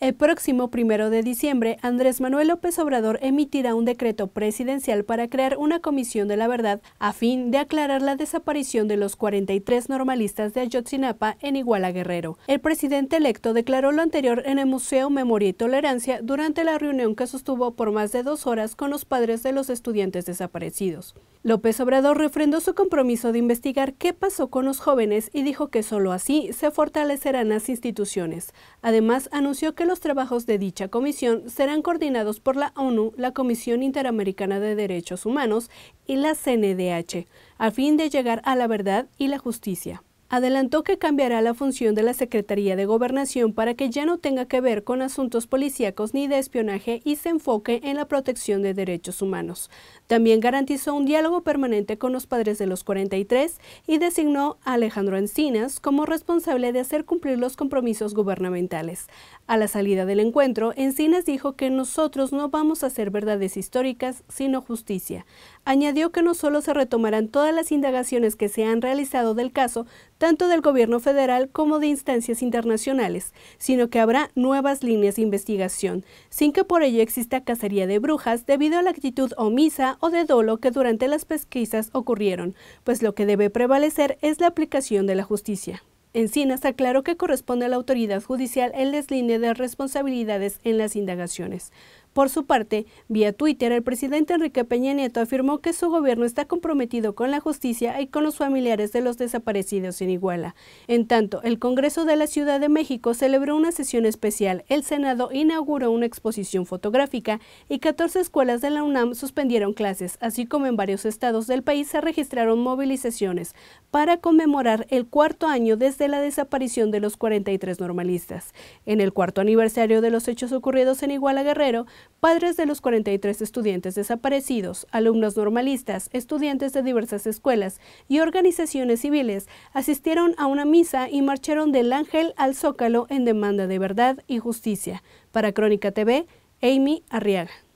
El próximo primero de diciembre, Andrés Manuel López Obrador emitirá un decreto presidencial para crear una comisión de la verdad a fin de aclarar la desaparición de los 43 normalistas de Ayotzinapa en Iguala Guerrero. El presidente electo declaró lo anterior en el Museo Memoria y Tolerancia durante la reunión que sostuvo por más de dos horas con los padres de los estudiantes desaparecidos. López Obrador refrendó su compromiso de investigar qué pasó con los jóvenes y dijo que solo así se fortalecerán las instituciones. Además, anunció que los trabajos de dicha comisión serán coordinados por la ONU, la Comisión Interamericana de Derechos Humanos y la CNDH, a fin de llegar a la verdad y la justicia adelantó que cambiará la función de la Secretaría de Gobernación para que ya no tenga que ver con asuntos policíacos ni de espionaje y se enfoque en la protección de derechos humanos. También garantizó un diálogo permanente con los padres de los 43 y designó a Alejandro Encinas como responsable de hacer cumplir los compromisos gubernamentales. A la salida del encuentro, Encinas dijo que nosotros no vamos a hacer verdades históricas, sino justicia. Añadió que no solo se retomarán todas las indagaciones que se han realizado del caso, tanto del gobierno federal como de instancias internacionales, sino que habrá nuevas líneas de investigación, sin que por ello exista cacería de brujas debido a la actitud omisa o de dolo que durante las pesquisas ocurrieron, pues lo que debe prevalecer es la aplicación de la justicia. Encinas aclaró que corresponde a la autoridad judicial el deslinde de responsabilidades en las indagaciones, por su parte, vía Twitter, el presidente Enrique Peña Nieto afirmó que su gobierno está comprometido con la justicia y con los familiares de los desaparecidos en Iguala. En tanto, el Congreso de la Ciudad de México celebró una sesión especial, el Senado inauguró una exposición fotográfica y 14 escuelas de la UNAM suspendieron clases, así como en varios estados del país se registraron movilizaciones para conmemorar el cuarto año desde la desaparición de los 43 normalistas. En el cuarto aniversario de los hechos ocurridos en Iguala Guerrero, padres de los 43 estudiantes desaparecidos, alumnos normalistas, estudiantes de diversas escuelas y organizaciones civiles asistieron a una misa y marcharon del Ángel al Zócalo en demanda de verdad y justicia. Para Crónica TV, Amy Arriaga.